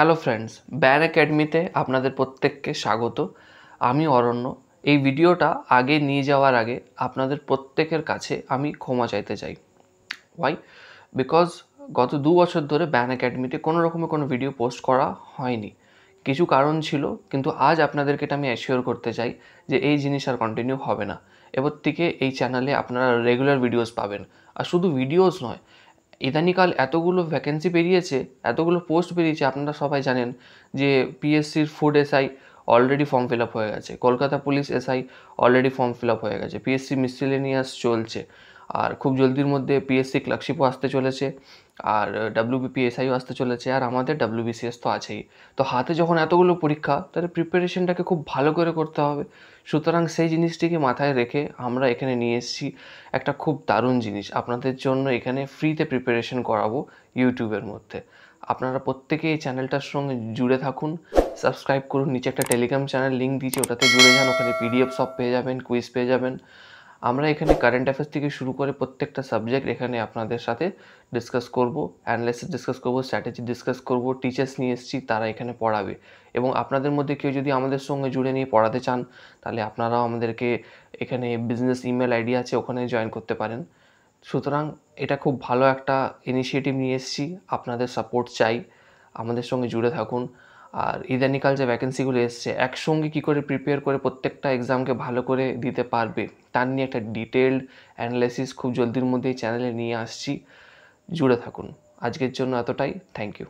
hello friends ban একাডেমিতে আপনাদের প্রত্যেককে স্বাগত আমি অরণ্য এই ভিডিওটা আগে নিয়ে যাওয়ার আগে আপনাদের প্রত্যেকের কাছে আমি ক্ষমা চাইতে চাই ওয়াই বিকজ গত দু বছর ধরে ব্যান একাডেমিতে কোনো রকমের কোনো ভিডিও পোস্ট করা হয়নি কিছু কারণ ছিল কিন্তু আজ আপনাদেরকে এটা আমি অ্যাশিওর করতে চাই যে এই জিনিস আর কন্টিনিউ হবে না এবার থেকে এই চ্যানেলে আপনারা রেগুলার ভিডিওস পাবেন আর শুধু ভিডিওস নয় ইদানিকাল এতগুলো ভ্যাকেন্সি বেরিয়েছে এতগুলো পোস্ট বেরিয়েছে আপনারা সবাই জানেন যে পিএসসির food SI already form fill up হয়ে গেছে Kolkata police SI already form fill up হয়ে গেছে পিএসসি মিসেলেনিয়াস চলছে আর খুব জলদির মধ্যে পিএসসি ক্লার্কশিপও আসতে চলেছে আর ডাব্লিউবিপিএসআইও আসতে চলেছে আর আমাদের ডাব্লিউবিসিএস তো আছেই তো হাতে যখন এতগুলো পরীক্ষা তাহলে প্রিপারেশনটাকে খুব ভালো করে করতে হবে সুতরাং সেই জিনিসটিকে মাথায় রেখে আমরা এখানে নিয়ে এসেছি একটা খুব দারুণ জিনিস আপনাদের জন্য এখানে ফ্রিতে প্রিপারেশন করাবো ইউটিউবের মধ্যে আপনারা প্রত্যেকে এই চ্যানেলটার সঙ্গে জুড়ে থাকুন সাবস্ক্রাইব করুন নিচে একটা টেলিগ্রাম চ্যানেল লিঙ্ক দিয়েছে ওটাতে জুড়ে যান ওখানে পিডিএফ সব পেয়ে যাবেন কুইজ পেয়ে যাবেন আমরা এখানে কারেন্ট অ্যাফেয়ার্স থেকে শুরু করে প্রত্যেকটা সাবজেক্ট এখানে আপনাদের সাথে ডিসকাস করব অ্যানালাইসিস ডিসকাস করব স্ট্র্যাটেজি ডিসকাস করব টিচার্স নিয়ে এসেছি তারা এখানে পড়াবে এবং আপনাদের মধ্যে কেউ যদি আমাদের সঙ্গে জুড়ে নিয়ে পড়াতে চান তাহলে আপনারাও আমাদেরকে এখানে বিজনেস ইমেল আইডি আছে ওখানে জয়েন করতে পারেন সুতরাং এটা খুব ভালো একটা ইনিশিয়েটিভ নিয়ে এসেছি আপনাদের সাপোর্ট চাই আমাদের সঙ্গে জুড়ে থাকুন আর ইদানিকাল যে ভ্যাকেন্সিগুলো এসছে একসঙ্গে কী করে প্রিপেয়ার করে প্রত্যেকটা এক্সামকে ভালো করে দিতে পারবে তার নিয়ে একটা ডিটেলড অ্যানালাইসিস খুব জলদির এই চ্যানেলে নিয়ে আসছি জুড়ে থাকুন আজকের জন্য এতটাই থ্যাংক ইউ